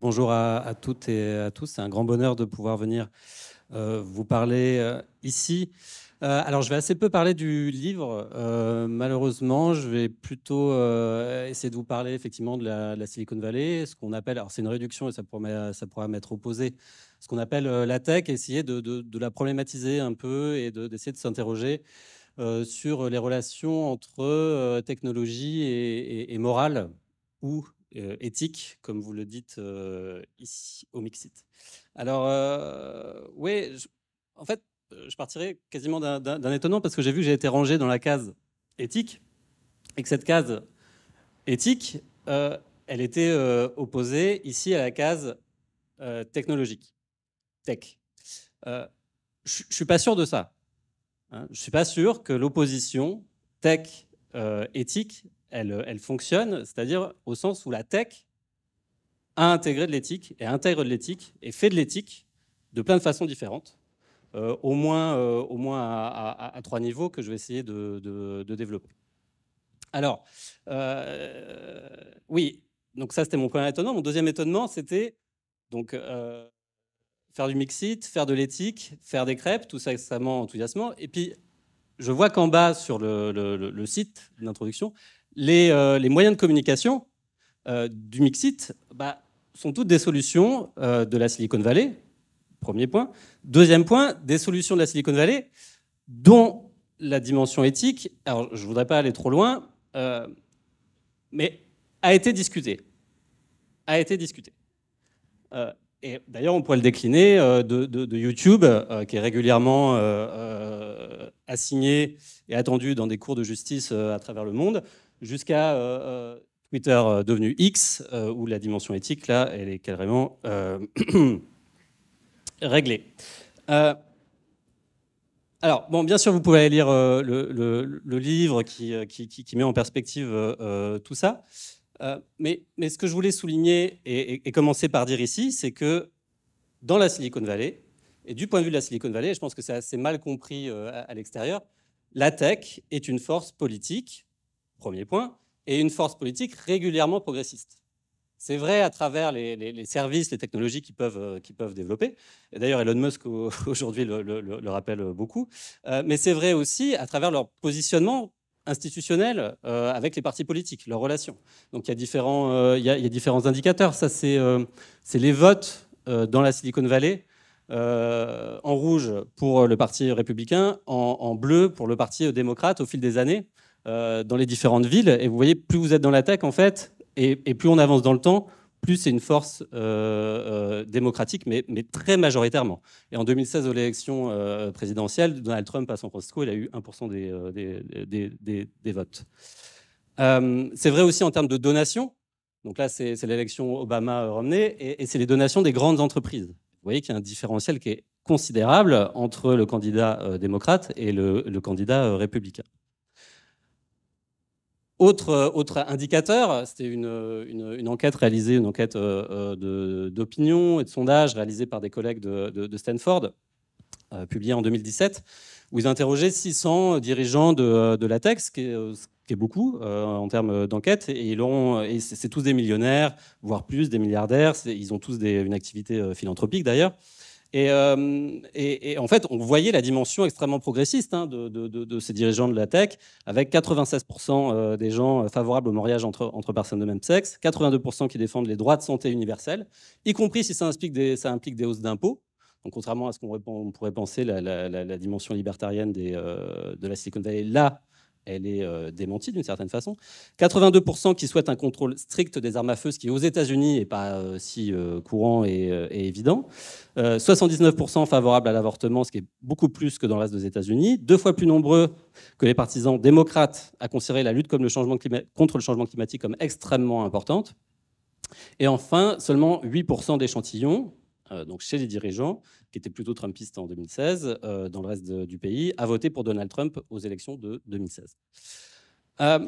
Bonjour à, toutes et à tous. C'est un grand bonheur de pouvoir venir euh, vous parler euh, ici. Euh, alors, je vais assez peu parler du livre, malheureusement. Je vais plutôt essayer de vous parler effectivement de la, Silicon Valley, ce qu'on appelle, alors c'est une réduction et ça pourrait ça pourrait m'être opposé, ce qu'on appelle la tech, essayer de, la problématiser un peu et d'essayer de s'interroger sur les relations entre technologie et, et morale ou euh, éthique, comme vous le dites euh, ici au Mixit. Alors, euh, oui, en fait, je partirais quasiment d'un étonnant parce que j'ai vu que j'ai été rangé dans la case éthique et que cette case éthique, elle était opposée ici à la case technologique, tech. je ne suis pas sûr de ça. Hein. je ne suis pas sûr que l'opposition tech-éthique euh, elle, fonctionne, c'est-à-dire au sens où la tech a intégré de l'éthique et intègre de l'éthique et fait de l'éthique de plein de façons différentes, euh, au moins, euh, au moins à, trois niveaux que je vais essayer de, développer. Alors, oui, donc ça c'était mon premier étonnement. Mon deuxième étonnement, c'était donc faire du mixit, faire de l'éthique, faire des crêpes, tout ça extrêmement enthousiasmant. Et puis, je vois qu'en bas sur le site d'introduction, euh, les, moyens de communication euh, du Mixit bah, sont toutes des solutions euh, de la Silicon Valley, premier point. Deuxième point, des solutions de la Silicon Valley dont la dimension éthique, alors je ne voudrais pas aller trop loin, mais a été discutée. A été discutée. Et d'ailleurs, on pourrait le décliner de, YouTube, qui est régulièrement assigné et attendu dans des cours de justice à travers le monde, jusqu'à euh, euh, Twitter euh, devenu X, où la dimension éthique, là, elle est carrément réglée. alors, bon, bien sûr, vous pouvez aller lire le, livre qui, met en perspective tout ça. Mais, ce que je voulais souligner et, et commencer par dire ici, c'est que dans la Silicon Valley, et du point de vue de la Silicon Valley, je pense que c'est assez mal compris à l'extérieur, la tech est une force politique Premier point. Et une force politique régulièrement progressiste. C'est vrai à travers les, services, les technologies qui peuvent, euh, qui peuvent développer. D'ailleurs, Elon Musk aujourd'hui le, rappelle beaucoup. Euh, mais c'est vrai aussi à travers leur positionnement institutionnel euh, avec les partis politiques, leurs relations. Donc il y a différents, il, y différents indicateurs. Ça, c'est les votes dans la Silicon Valley. en rouge pour le Parti républicain, en bleu pour le Parti démocrate au fil des années. Euh, dans les différentes villes. Et vous voyez, plus vous êtes dans la tech, en fait, et, plus on avance dans le temps, plus c'est une force euh, euh, démocratique, mais, très majoritairement. Et en 2016, aux élections présidentielles, Donald Trump à San Francisco, il a eu 1% des, votes. c'est vrai aussi en termes de donations. Donc là, c'est l'élection Obama-Romney, et, c'est les donations des grandes entreprises. Vous voyez qu'il y a un différentiel qui est considérable entre le candidat démocrate et le, candidat républicain. Autre, indicateur, c'était une, enquête réalisée, une enquête euh, euh, d'opinion et de sondage réalisée par des collègues de, Stanford, euh, publiée en 2017, où ils interrogé 600 dirigeants de, de LaTeX, ce qui est, beaucoup en termes d'enquête, et, et c'est tous des millionnaires, voire plus, des milliardaires, ils ont tous une activité philanthropique d'ailleurs. Euh, et, en fait, on voyait la dimension extrêmement progressiste hein, de, ces dirigeants de la tech, avec 96% euh, des gens euh, favorables au mariage entre, personnes de même sexe, 82% qui défendent les droits de santé universels, y compris si ça implique des, ça implique des hausses d'impôts. Donc, contrairement à ce qu'on pourrait penser, la, dimension libertarienne de la Silicon Valley, là, elle est euh, démentie d'une certaine façon. 82% qui souhaitent un contrôle strict des armes à feu, ce qui aux États-Unis n'est pas euh, si euh, courant et, évident. 79% favorables à l'avortement, ce qui est beaucoup plus que dans le reste des États-Unis. Deux fois plus nombreux que les partisans démocrates à considérer la lutte contre le changement climatique comme extrêmement importante. Et enfin, seulement 8% d'échantillons, euh, donc chez les dirigeants, qui étaient plutôt trumpistes en 2016, euh, dans le reste du pays, a voté pour Donald Trump aux élections de 2016. Euh,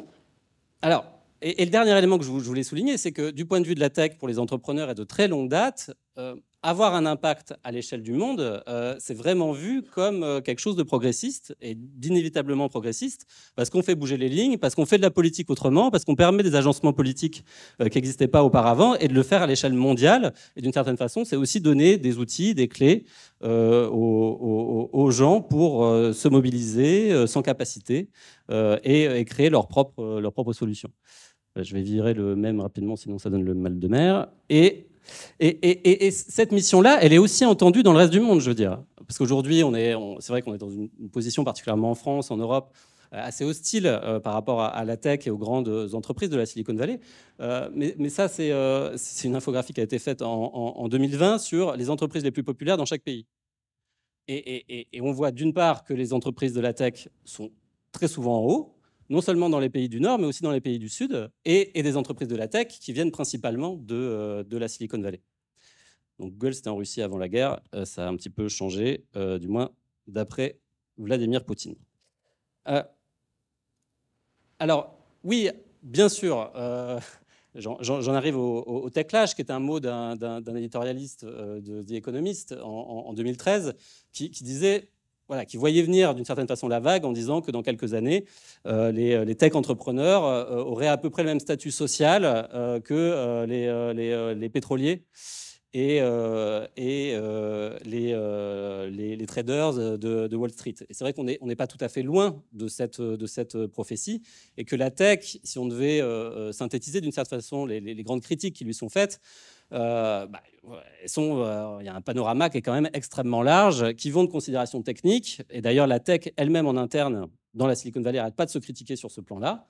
alors, et, le dernier élément que je, voulais souligner, c'est que du point de vue de la tech, pour les entrepreneurs, est de très longue date, euh, avoir un impact à l'échelle du monde, euh, c'est vraiment vu comme euh, quelque chose de progressiste et d'inévitablement progressiste, parce qu'on fait bouger les lignes, parce qu'on fait de la politique autrement, parce qu'on permet des agencements politiques qui n'existaient pas auparavant, et de le faire à l'échelle mondiale. Et d'une certaine façon, c'est aussi donner des outils, des clés aux, gens pour se mobiliser sans capacité et, créer leurs propres solutions. Je vais virer le même rapidement, sinon ça donne le mal de mer. Et et, cette mission-là, elle est aussi entendue dans le reste du monde, je veux dire. Parce qu'aujourd'hui, on est, c'est vrai qu'on est dans une, position, particulièrement en France, en Europe, euh, assez hostile euh, par rapport à, la tech et aux grandes entreprises de la Silicon Valley. Euh, mais, ça, c'est une infographie qui a été faite en, 2020 sur les entreprises les plus populaires dans chaque pays. et on voit d'une part que les entreprises de la tech sont très souvent en haut, non seulement dans les pays du Nord, mais aussi dans les pays du Sud, et, des entreprises de la tech qui viennent principalement euh, de, la Silicon Valley. Donc Google, c'était en Russie avant la guerre, euh, ça a un petit peu changé, euh, du moins d'après Vladimir Poutine. alors, oui, bien sûr, j'en arrive au, au, techlash, qui est un mot d'un éditorialiste de économiste, en, 2013, qui, qui disait voilà, qui voyait venir d'une certaine façon la vague en disant que dans quelques années, euh, euh, les, tech entrepreneurs euh, auraient à peu près le même statut social que les, pétroliers et, et les, traders de, Wall Street. Et c'est vrai qu'on n'est pas tout à fait loin de cette, de cette prophétie et que la tech, si on devait synthétiser d'une certaine façon les, grandes critiques qui lui sont faites, euh, bah, euh, il y a un panorama qui est quand même extrêmement large, qui vont de considérations techniques, et d'ailleurs la tech elle-même en interne dans la Silicon Valley n'arrête pas de se critiquer sur ce plan-là,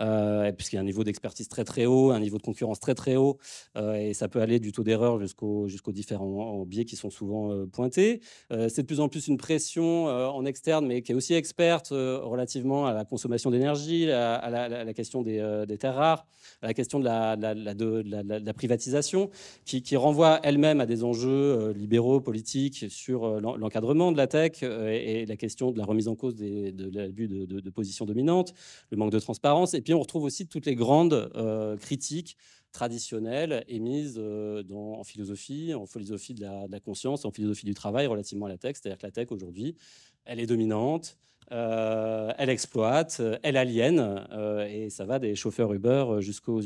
euh, puisqu'il y a un niveau d'expertise très très haut, un niveau de concurrence très très haut, euh, et ça peut aller du taux d'erreur jusqu'aux différents biais qui sont souvent euh, pointés. c'est de plus en plus une pression en externe, mais qui est aussi experte relativement à la consommation d'énergie, à, la question des, terres rares, à la question de la, privatisation, qui, renvoie elle-même à des enjeux libéraux, politiques, sur l'encadrement de la tech et, la question de la remise en cause des, de l'abus de, position dominante, le manque de transparence, et puis on retrouve aussi toutes les grandes euh, critiques traditionnelles émises euh, en philosophie, en philosophie de la, conscience, en philosophie du travail relativement à la tech. C'est-à-dire que la tech aujourd'hui, elle est dominante, euh, elle exploite, elle aliène, et ça va des chauffeurs Uber jusqu'aux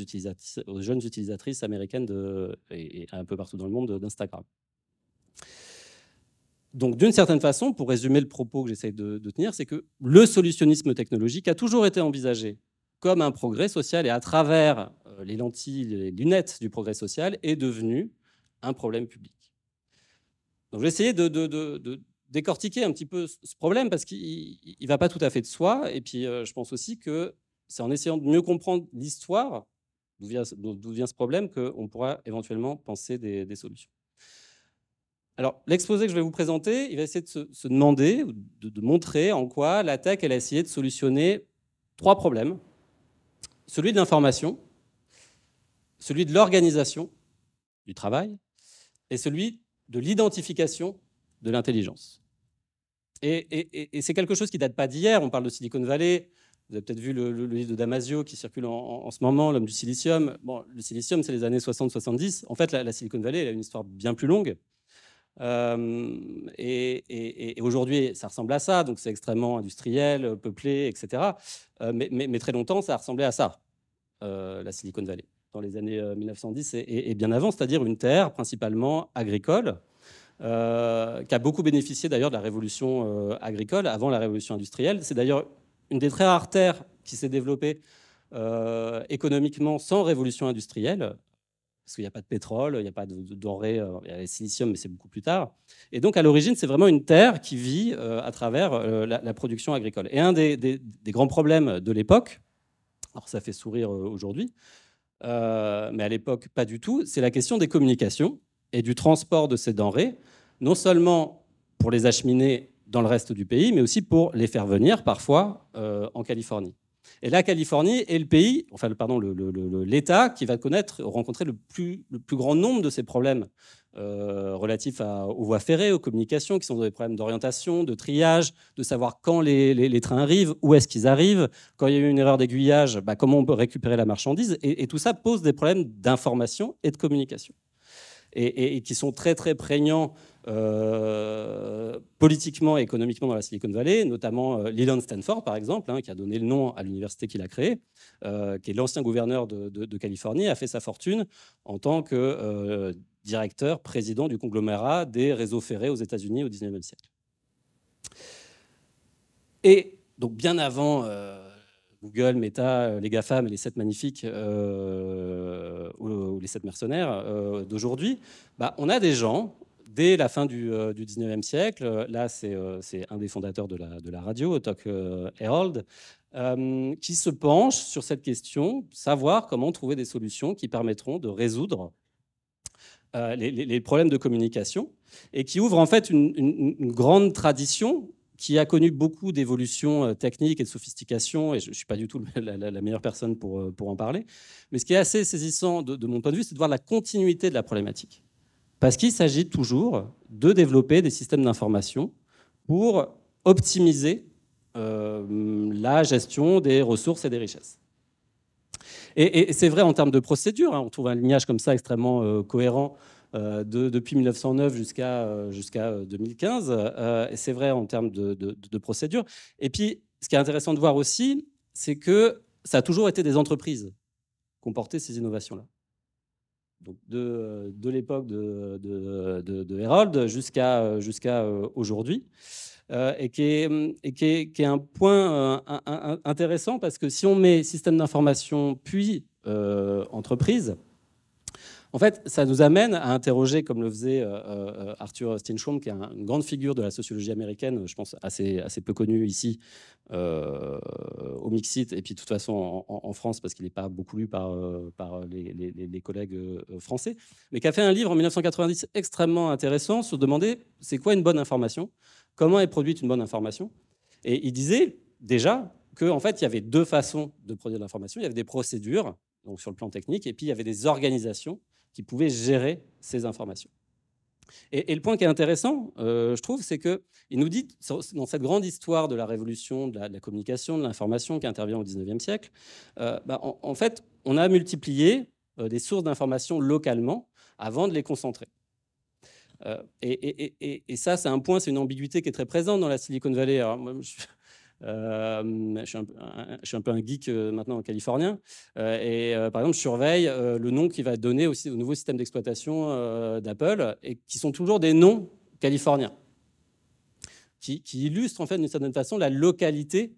jeunes utilisatrices américaines et, un peu partout dans le monde d'Instagram. Donc, d'une certaine façon, pour résumer le propos que j'essaie de, tenir, c'est que le solutionnisme technologique a toujours été envisagé comme un progrès social et à travers euh, les lentilles, les lunettes du progrès social est devenu un problème public. Donc j'ai essayé de, décortiquer un petit peu ce problème parce qu'il ne va pas tout à fait de soi. Et puis euh, je pense aussi que c'est en essayant de mieux comprendre l'histoire d'où vient, ce problème qu'on pourra éventuellement penser des, solutions. Alors, l'exposé que je vais vous présenter, il va essayer de se, demander, de, montrer en quoi la elle a essayé de solutionner trois problèmes celui de l'information, celui de l'organisation du travail et celui de l'identification de l'intelligence. Et, c'est quelque chose qui date pas d'hier. On parle de Silicon Valley. Vous avez peut-être vu le, livre de Damasio qui circule en, ce moment, L'homme du silicium. Bon, le silicium, c'est les années 60-70. En fait, la, Silicon Valley, a une histoire bien plus longue. Euh, et, aujourd'hui, ça ressemble à ça, donc c'est extrêmement industriel, peuplé, etc. Euh, mais, très longtemps, ça ressemblait à ça, euh, la Silicon Valley, dans les années 1910 et bien avant, c'est-à-dire une terre principalement agricole. qui a beaucoup bénéficié d'ailleurs de la révolution agricole avant la révolution industrielle. C'est d'ailleurs une des très rares terres qui s'est développée économiquement sans révolution industrielle, parce qu'il n'y a pas de pétrole, il n'y a pas de, denrées, euh, il y a le silicium, mais c'est beaucoup plus tard. Et donc, à l'origine, c'est vraiment une terre qui vit euh, à travers euh, la, production agricole. Et un des, des grands problèmes de l'époque, alors ça fait sourire aujourd'hui, mais à l'époque, pas du tout, c'est la question des communications et du transport de ces denrées, non seulement pour les acheminer dans le reste du pays, mais aussi pour les faire venir parfois en Californie. Et la Californie est le pays, enfin, pardon, l'État qui va connaître, rencontrer le plus, grand nombre de ces problèmes euh, relatifs aux voies ferrées, aux communications, qui sont des problèmes d'orientation, de triage, de savoir quand les, trains arrivent, où est-ce qu'ils arrivent, quand il y a eu une erreur d'aiguillage, bah, comment on peut récupérer la marchandise. et, tout ça pose des problèmes d'information et de communication et, qui sont très très prégnants euh, politiquement et économiquement dans la Silicon Valley, notamment euh, Leland Stanford, par exemple, hein, qui a donné le nom à l'université qu'il a créée, euh, qui est l'ancien gouverneur de, de, Californie, a fait sa fortune en tant que directeur, président du conglomérat des réseaux ferrés aux États-Unis au 19e siècle. Et donc, bien avant Google, Meta, euh, les GAFAM et les sept magnifiques euh, ou, les sept mercenaires euh, d'aujourd'hui, bah, on a des gens, dès la fin du, 19e siècle, là c'est un des fondateurs de la, de la radio, Toc Herold, qui se penche sur cette question, savoir comment trouver des solutions qui permettront de résoudre les, problèmes de communication et qui ouvre en fait une grande tradition qui a connu beaucoup d'évolutions euh, techniques et de sophistication, et je ne suis pas du tout la, meilleure personne pour, euh, pour, en parler, mais ce qui est assez saisissant de, mon point de vue, c'est de voir la continuité de la problématique. Parce qu'il s'agit toujours de développer des systèmes d'information pour optimiser euh, la gestion des ressources et des richesses. Et, c'est vrai en termes de procédure, hein. on trouve un lignage comme ça extrêmement cohérent euh, depuis 1909 jusqu'à 2015. Euh, euh, et c'est vrai en termes de, de, procédure. Et puis, ce qui est intéressant de voir aussi, c'est que ça a toujours été des entreprises qui ont porté ces innovations-là. Donc de, l'époque de, de, Herold jusqu'à aujourd'hui. et, qui est, un point intéressant parce que si on met système d'information puis entreprise, en fait, ça nous amène à interroger, comme le faisait euh, euh, Arthur Steinschwung, qui est une grande figure de la sociologie américaine, je pense assez, assez peu connue ici, euh, au Mixit, et puis de toute façon en, France, parce qu'il n'est pas beaucoup lu par, par les, collègues français, mais qui a fait un livre en 1990 extrêmement intéressant sur demander c'est quoi une bonne information, comment est produite une bonne information. Et il disait déjà qu'en fait, il y avait deux façons de produire de l'information. Il y avait des procédures, donc sur le plan technique, et puis il y avait des organisations qui pouvait gérer ces informations. Et, le point qui est intéressant, euh, je trouve, c'est que il nous dit, dans cette grande histoire de la révolution, de la, communication, de l'information qui intervient au 19e siècle, euh, bah, en, fait, on a multiplié euh, des sources d'informations localement avant de les concentrer. Et, ça, c'est un point, c'est une ambiguïté qui est très présente dans la Silicon Valley. Euh, je, suis un, peu un geek euh, maintenant californien. Euh, et par exemple, je surveille le nom qui va donner aussi au nouveau système d'exploitation d'Apple, et qui sont toujours des noms californiens, qui, illustrent en fait d'une certaine façon la localité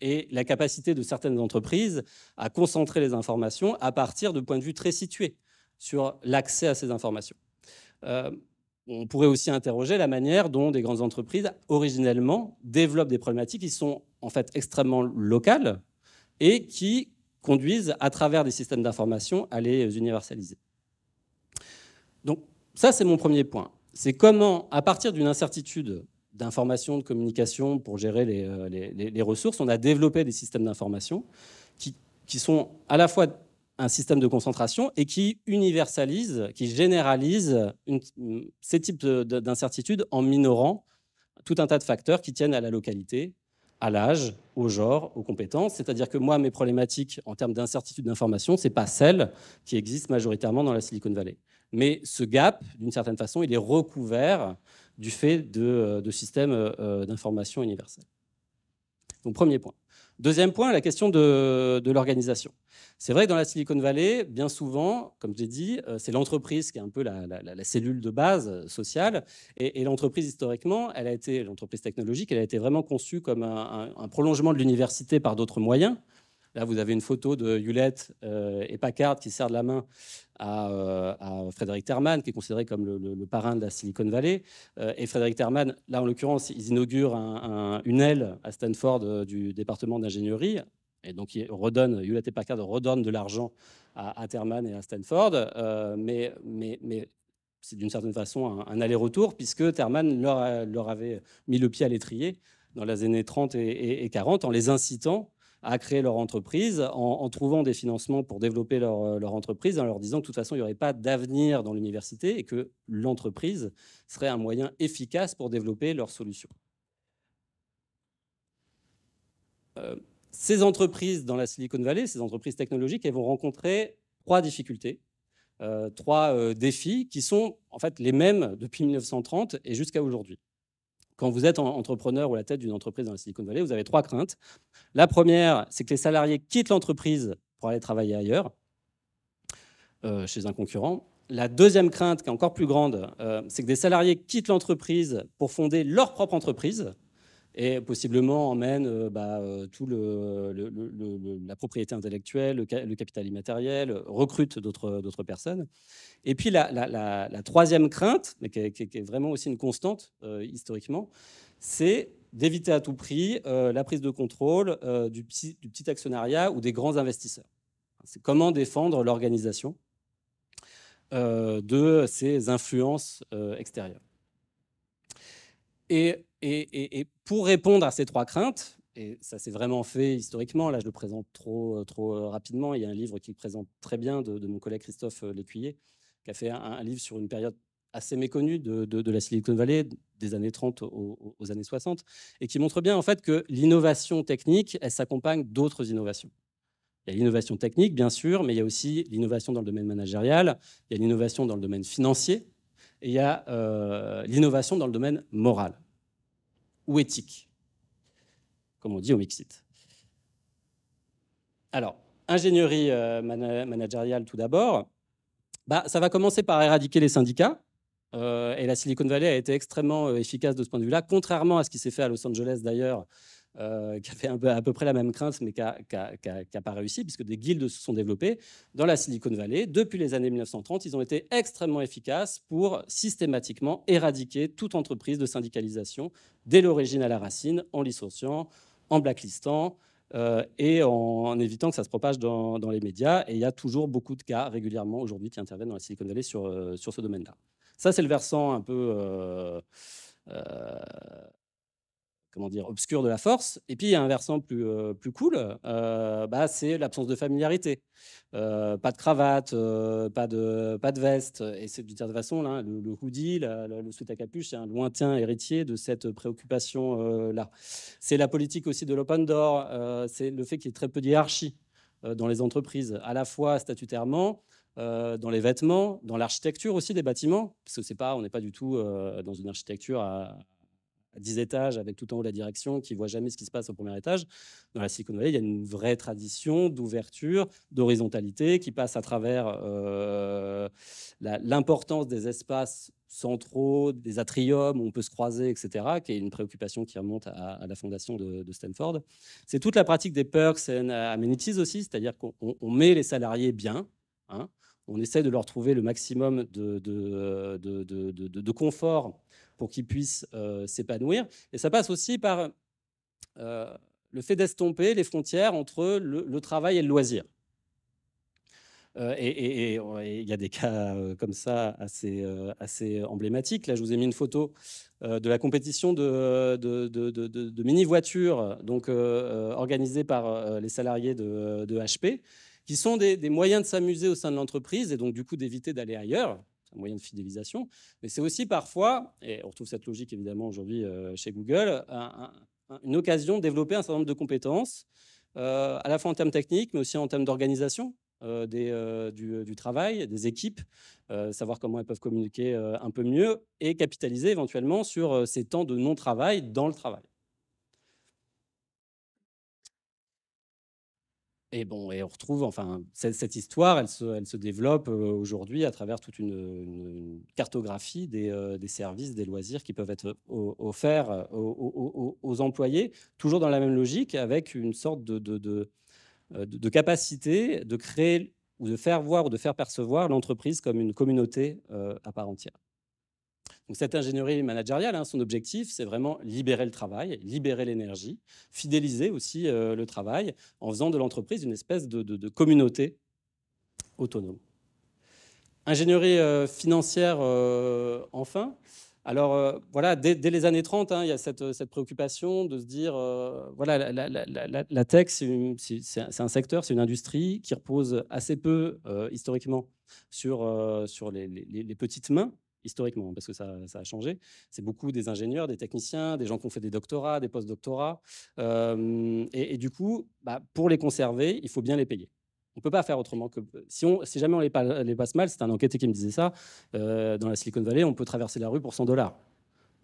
et la capacité de certaines entreprises à concentrer les informations à partir de points de vue très situés sur l'accès à ces informations on pourrait aussi interroger la manière dont des grandes entreprises, originellement, développent des problématiques qui sont en fait extrêmement locales et qui conduisent, à travers des systèmes d'information, à les universaliser. Donc ça, c'est mon premier point. C'est comment, à partir d'une incertitude d'information, de communication pour gérer les, euh, ressources, on a développé des systèmes d'information qui sont à la fois un système de concentration et qui universalise, qui généralise ces types d'incertitudes en minorant tout un tas de facteurs qui tiennent à la localité, à l'âge, au genre, aux compétences. C'est-à-dire que moi, mes problématiques en termes d'incertitude d'information, ce n'est pas celle qui existe majoritairement dans la Silicon Valley. Mais ce gap, d'une certaine façon, il est recouvert du fait de, de systèmes euh, d'information universels. Donc, premier point. Deuxième point, la question de, l'organisation. C'est vrai que dans la Silicon Valley, bien souvent, comme j'ai dit, euh, c'est l'entreprise qui est un peu la, cellule de base euh, sociale. Et, l'entreprise, historiquement, elle a été, l'entreprise technologique, elle a été vraiment conçue comme un prolongement de l'université par d'autres moyens. Là, vous avez une photo de Hewlett euh, et Packard qui serrent la main à, euh, Frédéric Terman, qui est considéré comme le, parrain de la Silicon Valley. Euh, et Frédéric Terman, là, en l'occurrence, ils inaugurent une aile à Stanford du département d'ingénierie. Et donc, redonne, Hewlett et Packard redonne de l'argent à, à, Terman et à Stanford. mais, mais, mais c'est d'une certaine façon un, aller-retour, puisque Terman leur, avait mis le pied à l'étrier dans les années 30 et 40 en les incitant à créer leur entreprise en, trouvant des financements pour développer euh, leur, entreprise, en leur disant que de toute façon, il n'y aurait pas d'avenir dans l'université et que l'entreprise serait un moyen efficace pour développer leurs solutions. Euh, ces entreprises dans la Silicon Valley, ces entreprises technologiques, elles vont rencontrer trois difficultés, euh, trois défis qui sont en fait les mêmes depuis 1930 et jusqu'à aujourd'hui quand vous êtes entrepreneur ou la tête d'une entreprise dans la Silicon Valley, vous avez trois craintes. La première, c'est que les salariés quittent l'entreprise pour aller travailler ailleurs, euh, chez un concurrent. La deuxième crainte, qui est encore plus grande, euh, c'est que des salariés quittent l'entreprise pour fonder leur propre entreprise, et possiblement emmène euh, bah, euh, tout le, la propriété intellectuelle, le, capital immatériel, recrute d'autres personnes. Et puis la, la, la, troisième crainte, mais qui est, vraiment aussi une constante euh, historiquement, c'est d'éviter à tout prix la prise de contrôle du, petit, du, petit actionnariat ou des grands investisseurs. C'est comment défendre l'organisation de ces influences extérieures. Et et, et, et, pour répondre à ces trois craintes, et ça s'est vraiment fait historiquement, là je le présente trop, euh, trop euh, rapidement, il y a un livre qui le présente très bien de, mon collègue Christophe euh, Lécuyer, qui a fait un, livre sur une période assez méconnue de, la Silicon Valley, des années 30 aux, années 60, et qui montre bien en fait que l'innovation technique, elle s'accompagne d'autres innovations. Il y a l'innovation technique, bien sûr, mais il y a aussi l'innovation dans le domaine managérial, il y a l'innovation dans le domaine financier, et il y a l'innovation dans le domaine moral ou éthique, comme on dit au Mixit. Alors, ingénierie euh, managériale tout d'abord. Bah, ça va commencer par éradiquer les syndicats. Euh, et la Silicon Valley a été extrêmement euh, efficace de ce point de vue-là, contrairement à ce qui s'est fait à Los Angeles d'ailleurs, euh, qui avait un peu, à peu près la même crainte, mais qui n'a pas réussi, puisque des guildes se sont développées dans la Silicon Valley. Depuis les années 1930, ils ont été extrêmement efficaces pour systématiquement éradiquer toute entreprise de syndicalisation dès l'origine à la racine, en licenciant, en blacklistant. Euh, et en, évitant que ça se propage dans, les médias. Et il y a toujours beaucoup de cas régulièrement aujourd'hui qui interviennent dans la Silicon Valley sur, euh, sur ce domaine-là. Ça, c'est le versant un peu comment dire, obscur de la force. Et puis, il y a un versant plus, euh, plus cool, euh, bah, c'est l'absence de familiarité. Euh, pas de cravate, pas, de, pas de veste. Et c'est d'une certaine façon, là, le, hoodie, le sweat à capuche, c'est un lointain héritier de cette préoccupation-là. c'est la politique aussi de l'open door, c'est le fait qu'il y ait très peu de hiérarchie dans les entreprises, à la fois statutairement, dans les vêtements, dans l'architecture aussi des bâtiments, parce que c'est pas, on n'est pas du tout dans une architecture à, 10 étages avec tout en haut la direction qui voit jamais ce qui se passe au premier étage. Dans la Silicon Valley, il y a une vraie tradition d'ouverture, d'horizontalité qui passe à travers euh, l'importance des espaces centraux, des atriums où on peut se croiser, etc., qui est une préoccupation qui remonte à, la fondation de, Stanford. C'est toute la pratique des perks and amenities aussi, c'est-à-dire qu'on met les salariés bien, hein, on essaie de leur trouver le maximum de, de, euh, confort pour qu'ils puissent euh, s'épanouir. Et ça passe aussi par euh, le fait d'estomper les frontières entre le, travail et le loisir. et il y a des cas comme ça assez, assez emblématiques. Là, je vous ai mis une photo de la compétition de, de mini-voitures donc, organisée par les salariés de, HP qui sont des, moyens de s'amuser au sein de l'entreprise et donc du coup d'éviter d'aller ailleurs. un moyen de fidélisation. Mais c'est aussi parfois, et on retrouve cette logique évidemment aujourd'hui euh, chez Google, une occasion de développer un certain nombre de compétences, euh, à la fois en termes techniques, mais aussi en termes d'organisation. Euh, du, travail, des équipes, savoir comment elles peuvent communiquer un peu mieux et capitaliser éventuellement sur ces temps de non-travail dans le travail. Et on retrouve, enfin, cette histoire, elle se, développe euh, aujourd'hui à travers toute une, cartographie euh, des, services, des loisirs qui peuvent être euh, offerts aux, employés, toujours dans la même logique, avec une sorte de, capacité de créer ou de faire voir ou de faire percevoir l'entreprise comme une communauté à part entière cette ingénierie managériale, hein, son objectif, c'est vraiment libérer le travail, libérer l'énergie, fidéliser aussi euh, le travail en faisant de l'entreprise une espèce de, communauté autonome. Ingénierie euh, financière, euh, enfin. Alors voilà, dès, les années 30, hein, il y a cette, cette, préoccupation de se dire, voilà, la, tech, c'est un secteur, c'est une industrie qui repose assez peu historiquement sur, sur les, petites mains, historiquement, hein, parce que ça, a changé. C'est beaucoup des ingénieurs, des techniciens, des gens qui ont fait des doctorats, des post-doctorats. et, du coup, bah, pour les conserver, il faut bien les payer. On ne peut pas faire autrement que. Euh, si, on, si jamais on les, passe mal, c'est un enquêté qui me disait ça, euh, dans la Silicon Valley, on peut traverser la rue pour 100 dollars.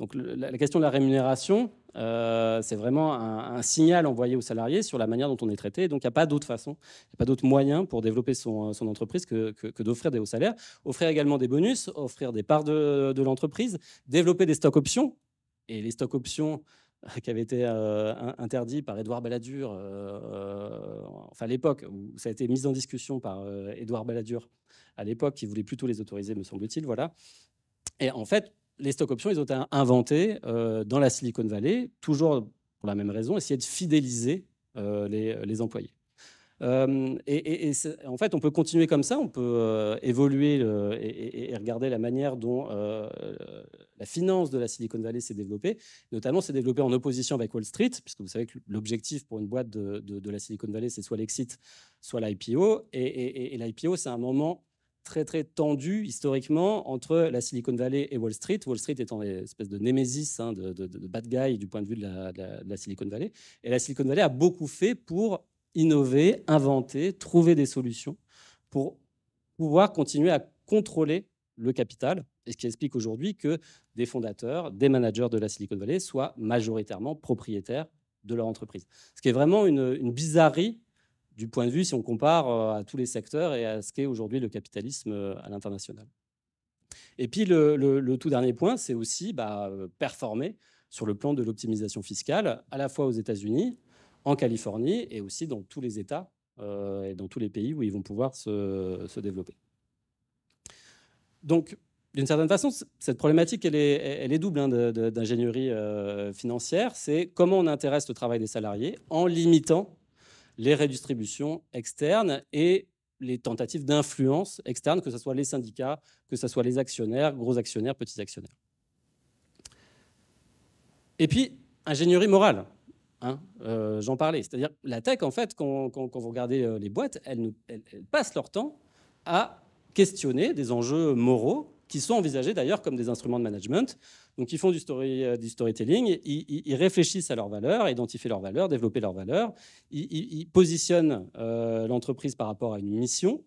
Donc la, question de la rémunération, euh, c'est vraiment un, signal envoyé aux salariés sur la manière dont on est traité. Donc il n'y a pas d'autre façon, il n'y a pas d'autre moyen pour développer son, entreprise que, que, d'offrir des hauts salaires. Offrir également des bonus, offrir des parts de, l'entreprise, développer des stocks options. Et les stocks options euh, qui avaient été euh, interdits par Édouard Balladur, euh, enfin à l'époque, où ça a été mis en discussion par Édouard Balladur, à l'époque, qui voulait plutôt les autoriser, me semble-t-il. Voilà. Et en fait, les stock options, ils ont été inventés euh, dans la Silicon Valley, toujours pour la même raison, essayer de fidéliser euh, euh, les, employés. et, en fait, on peut continuer comme ça, on peut évoluer et, regarder la manière dont la finance de la Silicon Valley s'est développée. Notamment, s'est développée en opposition avec Wall Street, puisque vous savez que l'objectif pour une boîte de, de, la Silicon Valley, c'est soit l'exit, soit l'IPO. Et, l'IPO, c'est un moment très très tendu historiquement entre la Silicon Valley et Wall Street. Wall Street étant une espèce de némésis hein, de, bad guy du point de vue de la, Silicon Valley. Et la Silicon Valley a beaucoup fait pour innover, inventer, trouver des solutions pour pouvoir continuer à contrôler le capital. Et ce qui explique aujourd'hui que des fondateurs, des managers de la Silicon Valley soient majoritairement propriétaires de leur entreprise. Ce qui est vraiment une bizarrerie du point de vue, si on compare euh, à tous les secteurs et à ce qu'est aujourd'hui le capitalisme euh, à l'international. Et puis le, tout dernier point, c'est aussi bah, euh, performer sur le plan de l'optimisation fiscale, à la fois aux États-Unis, en Californie et aussi dans tous les États et dans tous les pays où ils vont pouvoir se, développer. Donc, d'une certaine façon, cette problématique, elle est, double hein, d'ingénierie financière. C'est comment on intéresse le travail des salariés en limitant les redistributions externes et les tentatives d'influence externe, que ce soit les syndicats, que ce soit les actionnaires, gros actionnaires, petits actionnaires. Et puis, ingénierie morale, hein, euh, j'en parlais. C'est-à-dire, la tech, en fait, quand, vous regardez euh, les boîtes, elle passe elles, passent leur temps à questionner des enjeux moraux qui sont envisagés d'ailleurs comme des instruments de management. Donc, ils font du, euh, du storytelling, ils, réfléchissent à leurs valeurs, identifient leurs valeurs, développent leurs valeurs, ils, positionnent euh, l'entreprise par rapport à une mission,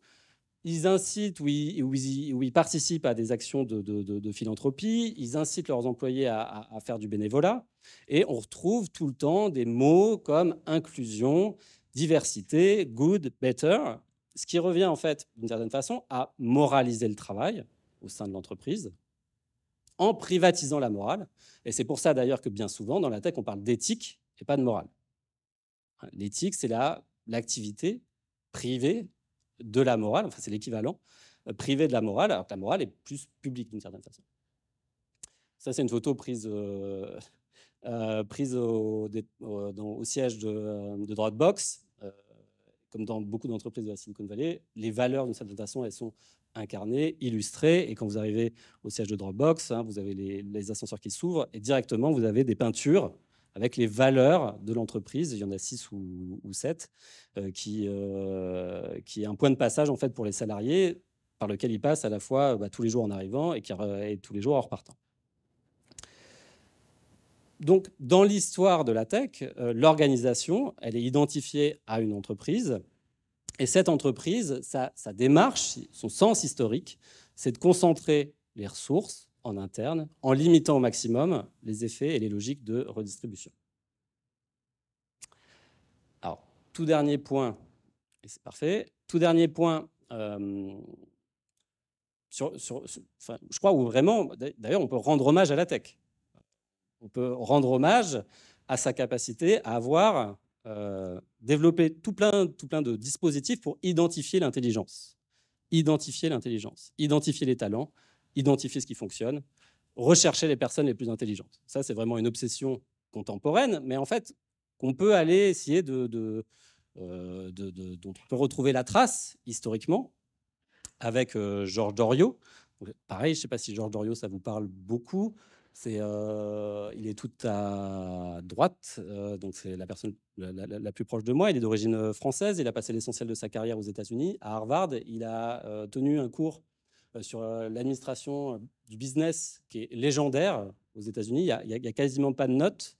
ils incitent ou ils, participent à des actions de, philanthropie, ils incitent leurs employés à, faire du bénévolat, et on retrouve tout le temps des mots comme inclusion, diversité, good, better, ce qui revient en fait, d'une certaine façon, à moraliser le travail au sein de l'entreprise, en privatisant la morale. Et c'est pour ça d'ailleurs que bien souvent, dans la tech, on parle d'éthique et pas de morale. L'éthique, c'est l'activité privée de la morale, enfin c'est l'équivalent euh, privé de la morale, alors que la morale est plus publique d'une certaine façon. Ça, c'est une photo prise, euh, euh, prise au, siège de Dropbox comme dans beaucoup d'entreprises de la Silicon Valley, les valeurs, d'une certaine façon, elles sont incarnées, illustrées. Et quand vous arrivez au siège de Dropbox, hein, vous avez les, ascenseurs qui s'ouvrent et directement, vous avez des peintures avec les valeurs de l'entreprise. Il y en a six ou, sept, euh, qui, euh, qui est un point de passage en fait pour les salariés par lequel ils passent à la fois bah, tous les jours en arrivant et, et tous les jours en repartant. Donc, dans l'histoire de la tech, euh, l'organisation, elle est identifiée à une entreprise. Et cette entreprise, sa, démarche, son sens historique, c'est de concentrer les ressources en interne en limitant au maximum les effets et les logiques de redistribution. Alors, tout dernier point, et c'est parfait, tout dernier point, euh, je crois où vraiment, d'ailleurs, on peut rendre hommage à la tech on peut rendre hommage à sa capacité à avoir euh, développé tout plein, tout plein de dispositifs pour identifier l'intelligence, identifier l'intelligence, identifier les talents, identifier ce qui fonctionne, rechercher les personnes les plus intelligentes. Ça, c'est vraiment une obsession contemporaine, mais en fait, qu'on peut aller essayer de, euh, peut retrouver la trace historiquement avec euh, Georges Doriot. Pareil, je ne sais pas si Georges Doriot, ça vous parle beaucoup. C'est, euh, il est tout à droite, euh, donc c'est la personne la, plus proche de moi. Il est d'origine euh, française. Il a passé l'essentiel de sa carrière aux États-Unis, à Harvard. Il a tenu un cours sur l'administration du business qui est légendaire aux États-Unis. Il n'y a, quasiment pas de notes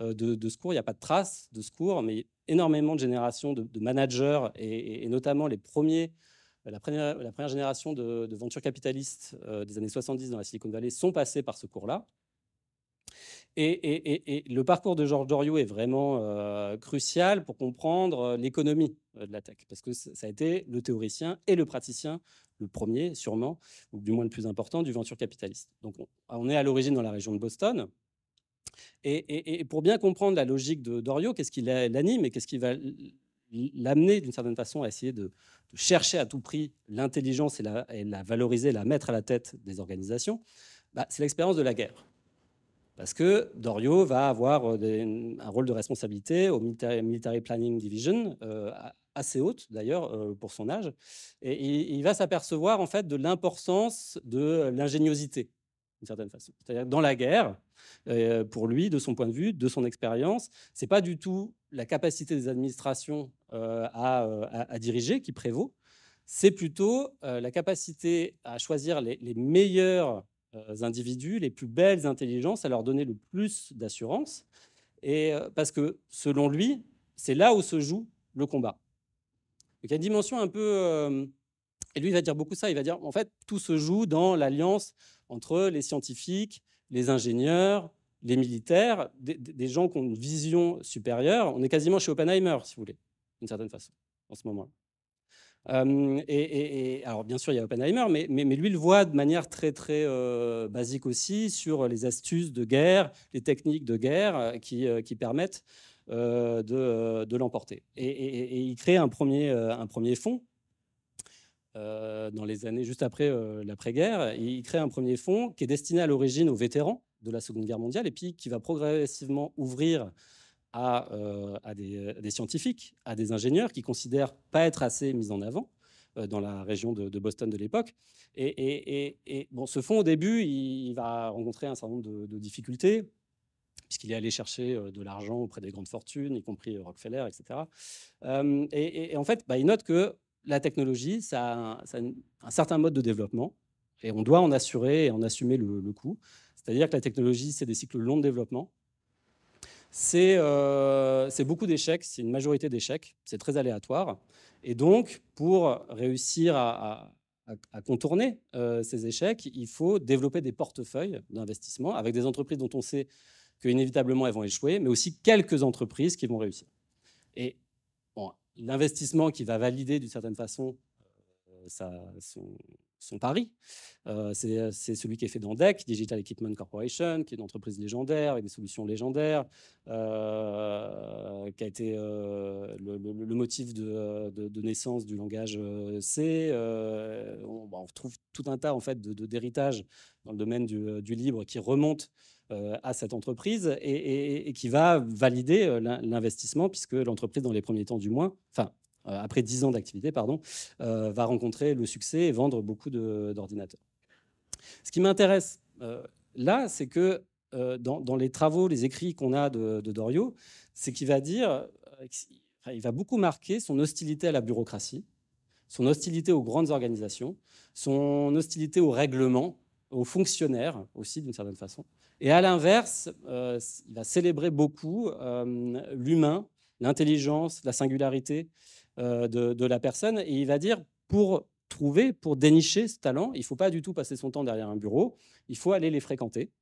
de, de ce cours, il n'y a pas de traces de ce cours, mais énormément de générations de, managers et, notamment les premiers la première, génération de, de ventures capitalistes euh, des années 70 dans la Silicon Valley sont passés par ce cours-là. Et, le parcours de George Doriot est vraiment euh, crucial pour comprendre euh, l'économie de la tech, parce que ça a été le théoricien et le praticien, le premier sûrement, ou du moins le plus important, du venture capitaliste. Donc on, on est à l'origine dans la région de Boston. Et, pour bien comprendre la logique de Doriot, qu'est-ce qui l'anime et qu'est-ce qui va l'amener d'une certaine façon à essayer de, chercher à tout prix l'intelligence et la, valoriser, la mettre à la tête des organisations, bah, c'est l'expérience de la guerre. Parce que Dorio va avoir euh, un rôle de responsabilité au Military, Planning Division, euh, assez haute d'ailleurs euh, pour son âge, et, et il va s'apercevoir en fait de l'importance de l'ingéniosité certaine façon. C'est-à-dire dans la guerre, euh, pour lui, de son point de vue, de son expérience, c'est pas du tout la capacité des administrations euh, euh, à, diriger qui prévaut, c'est plutôt la capacité à choisir les, meilleurs individus, les plus belles intelligences, à leur donner le plus d'assurance. Et parce que selon lui, c'est là où se joue le combat. il y a une dimension un peu. et lui, il va dire beaucoup ça. Il va dire en fait, tout se joue dans l'alliance entre les scientifiques, les ingénieurs, les militaires, des, gens qui ont une vision supérieure. On est quasiment chez Oppenheimer, si vous voulez, d'une certaine façon, en ce moment. Euh, et, alors, bien sûr, il y a Oppenheimer, mais, lui le voit de manière très, très euh, basique aussi sur les astuces de guerre, les techniques de guerre euh, qui, permettent de, l'emporter. Et, il crée un premier, un premier fonds euh, dans les années juste après euh, l'après-guerre. Il crée un premier fonds qui est destiné à l'origine aux vétérans de la Seconde Guerre mondiale et puis qui va progressivement ouvrir à, euh, des, scientifiques, à des ingénieurs qui considèrent pas être assez mis en avant dans la région de, Boston de l'époque. Et, bon, ce fonds, au début, il, va rencontrer un certain nombre de, difficultés, puisqu'il est allé chercher de l'argent auprès des grandes fortunes, y compris Rockefeller, etc. et, en fait, bah, il note que la technologie, ça a, un, certain mode de développement et on doit en assurer et en assumer le, coût. C'est-à-dire que la technologie, c'est des cycles longs de développement. Euh, c'est beaucoup d'échecs, c'est une majorité d'échecs, c'est très aléatoire. Et donc, pour réussir à, contourner euh, ces échecs, il faut développer des portefeuilles d'investissement avec des entreprises dont on sait qu'inévitablement elles vont échouer, mais aussi quelques entreprises qui vont réussir. Et l'investissement qui va valider d'une certaine façon euh, son, pari. Euh, euh, c'est celui qui est fait dans DEC, Digital Equipment Corporation, qui est une entreprise légendaire avec des solutions légendaires, qui a été le, motif de, naissance du langage C. Bah, on, trouve retrouve tout un tas en fait d'héritages dans le domaine du, du libre qui remontent euh, à cette entreprise et, qui va valider euh, l'investissement puisque l'entreprise, dans les premiers temps du moins, enfin, euh, après 10 ans d'activité, pardon, va rencontrer le succès et vendre beaucoup d'ordinateurs. Ce qui m'intéresse là, c'est que dans, les travaux, les écrits qu'on a de, de Doriot, c'est qu'il va dire, il va beaucoup marquer son hostilité à la bureaucratie, son hostilité aux grandes organisations, son hostilité aux règlements, aux fonctionnaires aussi d'une certaine façon, et à l'inverse, euh, il va célébrer beaucoup euh, l'humain, l'intelligence, la singularité euh, de, la personne. Et il va dire, pour trouver, pour dénicher ce talent, il ne faut pas du tout passer son temps derrière un bureau, il faut aller les fréquenter.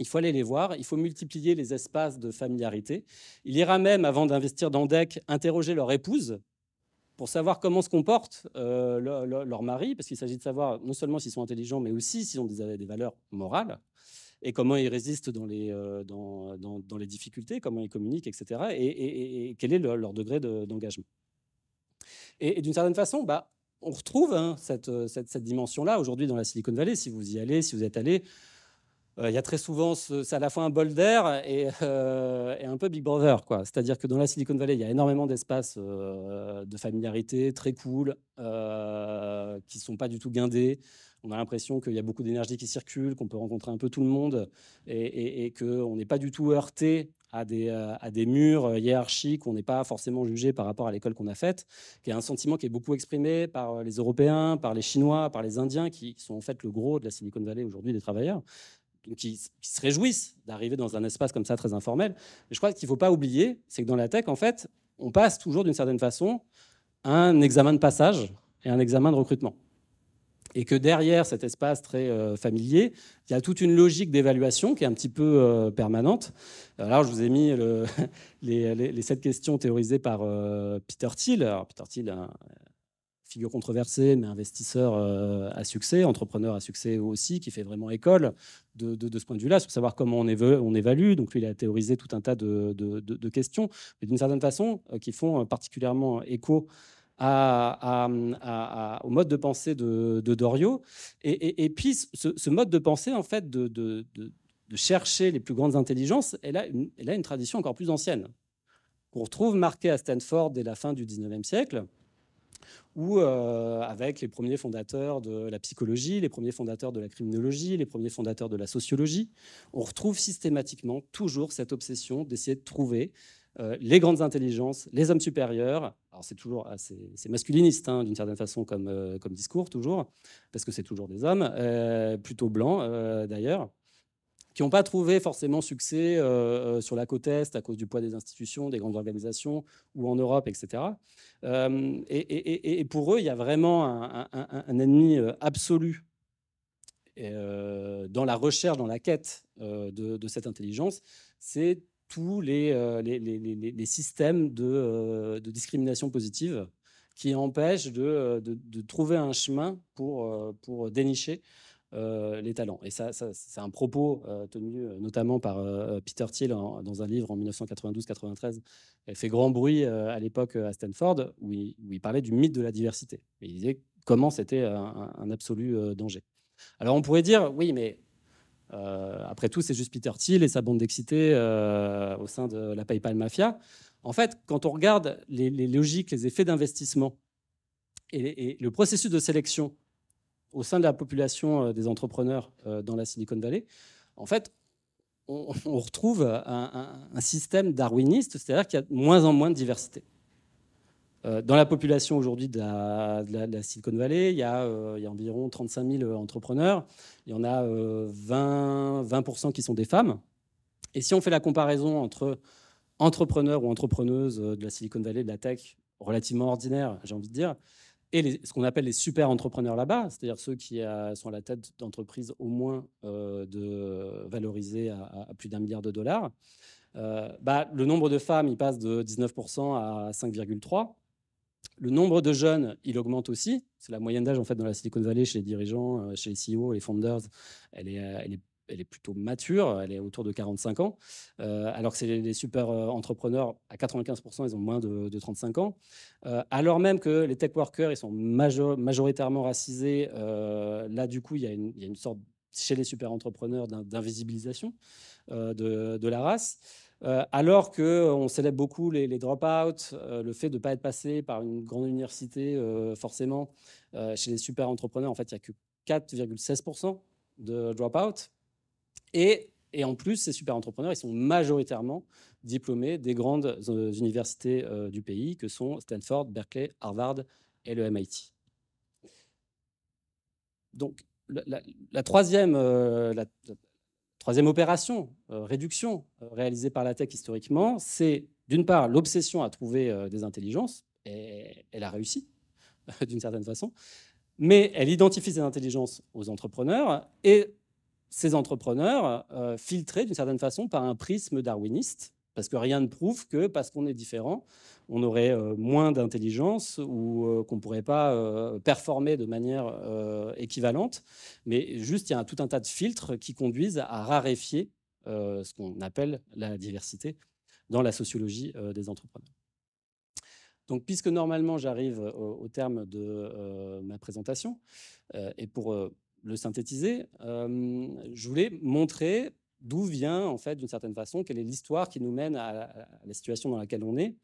Il faut aller les voir, il faut multiplier les espaces de familiarité. Il ira même, avant d'investir dans DEC, interroger leur épouse pour savoir comment se comporte leur, mari, parce qu'il s'agit de savoir non seulement s'ils sont intelligents, mais aussi s'ils ont des, des valeurs morales et comment ils résistent dans les, euh, dans, dans, dans les difficultés, comment ils communiquent, etc. Et, quel est leur, degré d'engagement. et, d'une certaine façon, bah, on retrouve hein, cette, euh, cette, cette dimension-là aujourd'hui dans la Silicon Valley. Si vous y allez, si vous êtes allé, euh, il y a très souvent, c'est à la fois un bol d'air euh, et, un peu Big Brother. quoi. C'est-à-dire que dans la Silicon Valley, il y a énormément d'espaces euh, de familiarité très cool, qui ne sont pas du tout guindés. On a l'impression qu'il y a beaucoup d'énergie qui circule, qu'on peut rencontrer un peu tout le monde et, qu'on n'est pas du tout heurté à des, à des murs hiérarchiques, on n'est pas forcément jugé par rapport à l'école qu'on a faite, qui est un sentiment qui est beaucoup exprimé par les Européens, par les Chinois, par les Indiens, qui sont en fait le gros de la Silicon Valley aujourd'hui des travailleurs qui, se réjouissent d'arriver dans un espace comme ça très informel. Mais je crois qu'il ne faut pas oublier, c'est que dans la tech, en fait, on passe toujours d'une certaine façon un examen de passage et un examen de recrutement. Et que derrière cet espace très euh, familier, il y a toute une logique d'évaluation qui est un petit peu euh, permanente. Alors, je vous ai mis le, les, sept questions théorisées par euh, Peter Thiel. Alors, Peter Thiel, un, figure controversée, mais investisseur euh, à succès, entrepreneur à succès aussi, qui fait vraiment école de, ce point de vue-là, pour savoir comment on, on, évalue. Donc lui, il a théorisé tout un tas de, questions, mais d'une certaine façon, euh, qui font euh, particulièrement écho. au mode de pensée de, Doriot. Et, puis, ce, mode de pensée, en fait, de, chercher les plus grandes intelligences, elle a une, elle a une tradition encore plus ancienne, qu'on retrouve marquée à Stanford dès la fin du 19e siècle ou euh, avec les premiers fondateurs de la psychologie, les premiers fondateurs de la criminologie, les premiers fondateurs de la sociologie, on retrouve systématiquement toujours cette obsession d'essayer de trouver euh, les grandes intelligences, les hommes supérieurs. c'est toujours assez ah, masculiniste hein, d'une certaine façon comme, euh, comme discours toujours, parce que c'est toujours des hommes, plutôt blancs d'ailleurs qui n'ont pas trouvé forcément succès euh, euh, sur la côte Est à cause du poids des institutions, des grandes organisations, ou en Europe, etc. Euh, et, pour eux, il y a vraiment un, ennemi absolu dans la recherche, dans la quête de, cette intelligence, c'est tous les, systèmes de, discrimination positive qui empêchent de, trouver un chemin pour dénicher euh, les talents. Et ça, c'est un propos euh, tenu euh, notamment par Peter Thiel dans un livre en 1992-93. Elle fait grand bruit à l'époque à Stanford, où il, parlait du mythe de la diversité. il disait comment c'était un, absolu danger. Alors on pourrait dire, oui, mais après tout, c'est juste Peter Thiel et sa bande d'excités au sein de la PayPal Mafia. En fait, quand on regarde les, logiques, les effets d'investissement et, le processus de sélection au sein de la population euh, des entrepreneurs euh, dans la Silicon Valley, en fait, on, retrouve un, système darwiniste, c'est-à-dire qu'il y a de moins en moins de diversité. Euh, dans la population aujourd'hui de, la Silicon Valley, il y, a, il environ 35 000 entrepreneurs. Il y en a 20, 20 qui sont des femmes. Et si on fait la comparaison entre entrepreneurs ou entrepreneuses de la Silicon Valley, de la tech, relativement ordinaire, j'ai envie de dire, et ce qu'on appelle les super entrepreneurs là-bas, c'est-à-dire ceux qui euh, sont à la tête d'entreprises au moins euh, de valorisées à, plus d'un milliard de dollars, euh, bah, le nombre de femmes, il passe de 19% à 5,3%. Le nombre de jeunes, il augmente aussi. C'est la moyenne d'âge, en fait, dans la Silicon Valley, chez les dirigeants, chez les CEO, les founders, elle est, elle est elle est plutôt mature, elle est autour de 45 ans, euh, alors que c'est les, super euh, entrepreneurs, à 95%, ils ont moins de, 35 ans, euh, alors même que les tech workers, ils sont majoritairement racisés, là du coup, il y, a une, sorte, chez les super entrepreneurs, d'invisibilisation de, la race. alors qu'on on célèbre beaucoup les, drop-out, le fait de ne pas être passé par une grande université, forcément, chez les super entrepreneurs, en fait, il n'y a que 4,16% de drop-out. Et, en plus, ces super entrepreneurs, ils sont majoritairement diplômés des grandes euh, universités euh, du pays, que sont Stanford, Berkeley, Harvard et le MIT. Donc, euh, la, troisième, opération, réduction, réalisée par la tech historiquement, c'est d'une part l'obsession à trouver des intelligences, et elle a réussi d'une certaine façon, mais elle identifie ces intelligences aux entrepreneurs et ces entrepreneurs euh, filtrés d'une certaine façon par un prisme darwiniste, parce que rien ne prouve que parce qu'on est différent, on aurait euh, moins d'intelligence ou euh, qu'on ne pourrait pas performer de manière équivalente. Mais juste, il y a tout un tas de filtres qui conduisent à raréfier ce qu'on appelle la diversité dans la sociologie des entrepreneurs. Donc, puisque normalement j'arrive au, terme de ma présentation, et pour le synthétiser, euh, je voulais montrer d'où vient, en fait, d'une certaine façon, quelle est l'histoire qui nous mène à, la situation dans laquelle on est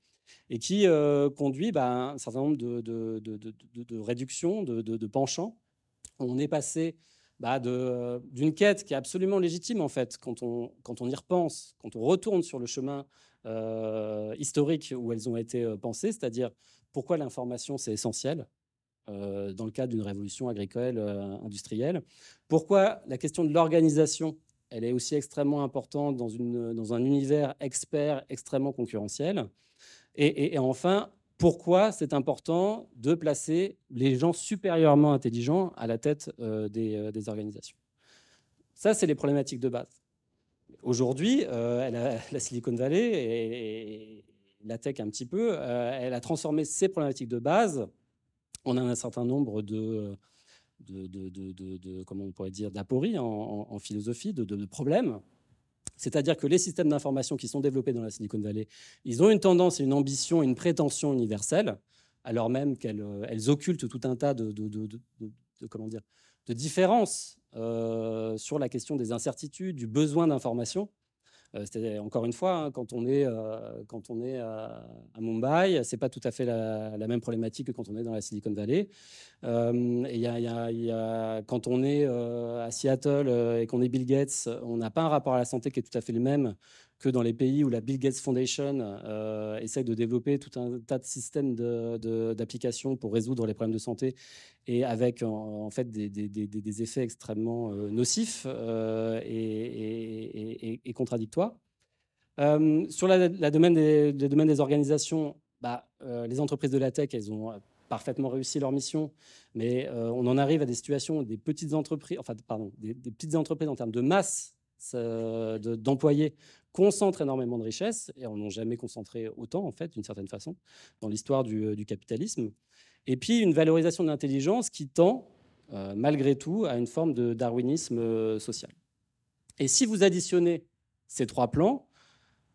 et qui euh, conduit bah, à un certain nombre de, de, réductions, de, penchants. On est passé bah, d'une quête qui est absolument légitime, en fait, quand on, quand on y repense, quand on retourne sur le chemin euh, historique où elles ont été pensées, c'est-à-dire pourquoi l'information, c'est essentiel, euh, dans le cadre d'une révolution agricole euh, industrielle. Pourquoi la question de l'organisation, elle est aussi extrêmement importante dans, un univers expert extrêmement concurrentiel. Et, enfin, pourquoi c'est important de placer les gens supérieurement intelligents à la tête euh, des, organisations. Ça, c'est les problématiques de base. Aujourd'hui, la, Silicon Valley et, la tech un petit peu, elle a transformé ces problématiques de base on a un certain nombre de, comment on pourrait dire, d'apories en, philosophie, de, problèmes. C'est-à-dire que les systèmes d'information qui sont développés dans la Silicon Valley, ils ont une tendance, une ambition, une prétention universelle, alors même qu'elles occultent tout un tas de, comment dire, de différences sur la question des incertitudes, du besoin d'information. Euh, encore une fois, hein, quand on est, euh, euh, à, Mumbai, Mumbai, n'est pas tout à fait la, même problématique que quand on est dans la Silicon Valley. et quand on est à Seattle et qu'on est Bill Gates, on n'a pas un rapport à la santé qui est tout à fait le même que dans les pays où la Bill Gates Foundation euh, essaie de développer tout un tas de systèmes d'applications pour résoudre les problèmes de santé et avec en, fait des, effets extrêmement euh, nocifs euh, et, contradictoires. sur la, domaine des, le domaine des organisations, bah, les entreprises de la tech, elles ont parfaitement réussi leur mission, mais on en arrive à des situations où des petites entreprises, enfin pardon, des petites entreprises en termes de masse d'employés concentrent énormément de richesses et on a jamais concentré autant, en fait, d'une certaine façon, dans l'histoire du, euh, capitalisme. Et puis, une valorisation de l'intelligence qui tend, euh, malgré tout, à une forme de darwinisme euh, social. Et si vous additionnez ces trois plans,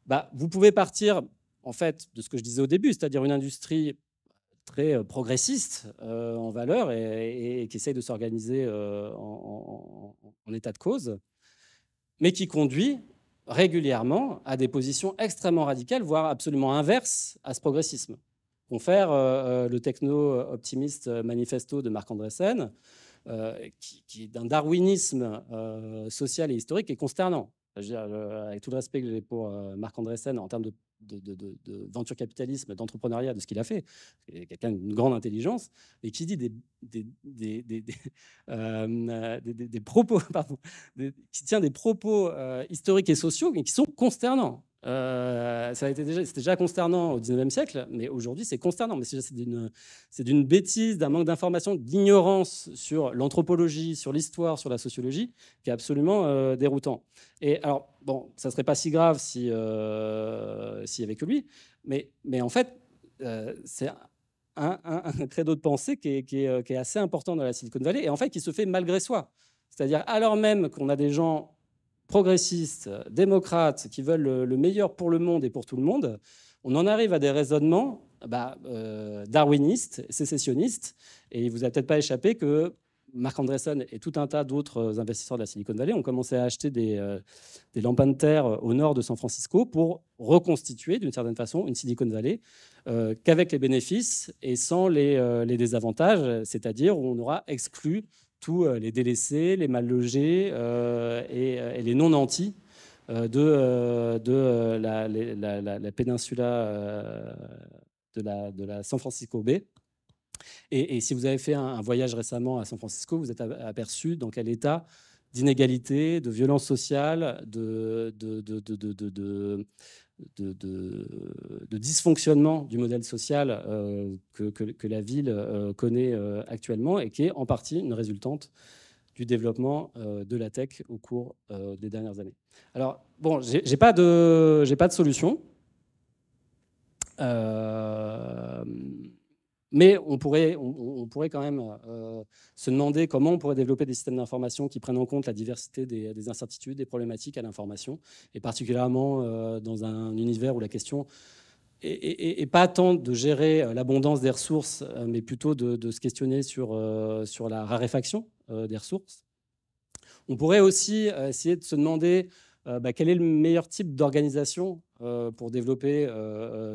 bah, vous pouvez partir, en fait, de ce que je disais au début, c'est-à-dire une industrie très progressiste en valeur et, qui essaye de s'organiser en état de cause mais qui conduit régulièrement à des positions extrêmement radicales, voire absolument inverses à ce progressisme. Confère euh, euh, le techno-optimiste euh, manifesto de Marc Andressen, qui, est d'un darwinisme social et historique et consternant. Dire, avec tout le respect que j'ai pour Marc Andressen en termes de de, venture capitalisme, d'entrepreneuriat, de ce qu'il a fait, quelqu'un d'une grande intelligence, et qui dit des, des, des, des, des euh, propos, pardon, qui tient des propos euh, historiques et sociaux qui sont consternants. Euh, ça a été déjà, c'était déjà consternant au 19e siècle, mais aujourd'hui c'est consternant. Mais c'est d'une, c'est d'une bêtise, d'un manque d'information, d'ignorance sur l'anthropologie, sur l'histoire, sur la sociologie, qui est absolument déroutant. Et alors, bon, ça serait pas si grave si euh, s'il y avait que lui, mais mais en fait, euh, c'est un, un, un, credo de pensée qui est, qui, euh, qui est, assez important dans la Silicon Valley et en fait qui se fait malgré soi. C'est-à-dire alors même qu'on a des gens progressistes, démocrates, qui veulent le, meilleur pour le monde et pour tout le monde, on en arrive à des raisonnements bah, darwinistes, sécessionnistes. Et il vous a peut-être pas échappé que Marc Andreessen et tout un tas d'autres euh, investisseurs de la Silicon Valley ont commencé à acheter des, euh, lampes de terre euh, au nord de San Francisco pour reconstituer d'une certaine façon une Silicon Valley qu'avec les bénéfices et sans les, désavantages, c'est-à-dire où on aura exclu tous les délaissés, les mal logés et, les non nantis de, la, la, péninsula de, de la, San Francisco Bay. Et, si vous avez fait un, voyage récemment à San Francisco, vous êtes aperçu dans quel état d'inégalité, de violence sociale, de, de, de, dysfonctionnement du modèle social euh, que, la ville euh, connaît euh, actuellement et qui est en partie une résultante du développement de la tech au cours des dernières années. Alors, bon, j'ai pas, de, pas de solution. Euh, mais on pourrait, on, pourrait quand même euh, se demander comment on pourrait développer des systèmes d'information qui prennent en compte la diversité des, incertitudes, des problématiques à l'information, et particulièrement euh, dans un univers où la question n'est pas tant de gérer euh, l'abondance des ressources, mais plutôt de, se questionner sur, sur la raréfaction des ressources. On pourrait aussi essayer de se demander bah, quel est le meilleur type d'organisation pour développer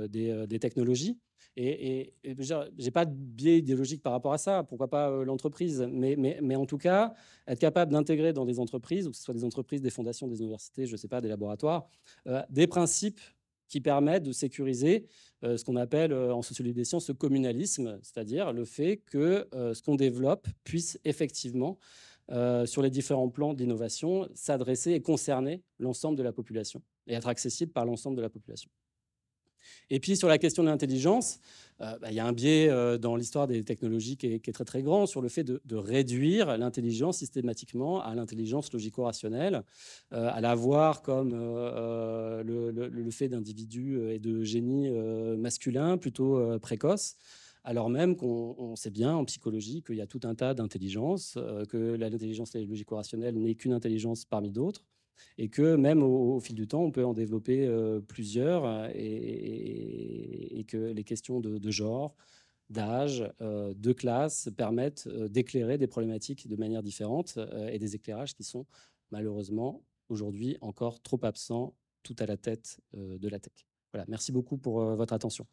des, technologies. Et, je n'ai pas de biais idéologique par rapport à ça, pourquoi pas euh, l'entreprise, mais, en tout cas, être capable d'intégrer dans des entreprises, ou que ce soit des entreprises, des fondations, des universités, je sais pas, des laboratoires, euh, des principes qui permettent de sécuriser euh, ce qu'on appelle en sociologie des sciences le communalisme, c'est-à-dire le fait que ce qu'on développe puisse effectivement sur les différents plans d'innovation, s'adresser et concerner l'ensemble de la population et être accessible par l'ensemble de la population. Et puis sur la question de l'intelligence, euh, bah, il y a un biais euh, dans l'histoire des technologies qui est, très très grand sur le fait de, réduire l'intelligence systématiquement à l'intelligence logico-rationnelle, euh, à la voir comme le, fait d'individus et de génies masculins plutôt précoces alors même qu'on sait bien en psychologie qu'il y a tout un tas d'intelligences, que l'intelligence logico-rationnelle n'est qu'une intelligence parmi d'autres, et que même au, fil du temps, on peut en développer euh, plusieurs euh, et, que les questions de, genre, d'âge, euh, de classe permettent d'éclairer des problématiques de manière différente et des éclairages qui sont malheureusement aujourd'hui encore trop absents, tout à la tête de la tech. Voilà, merci beaucoup pour votre attention.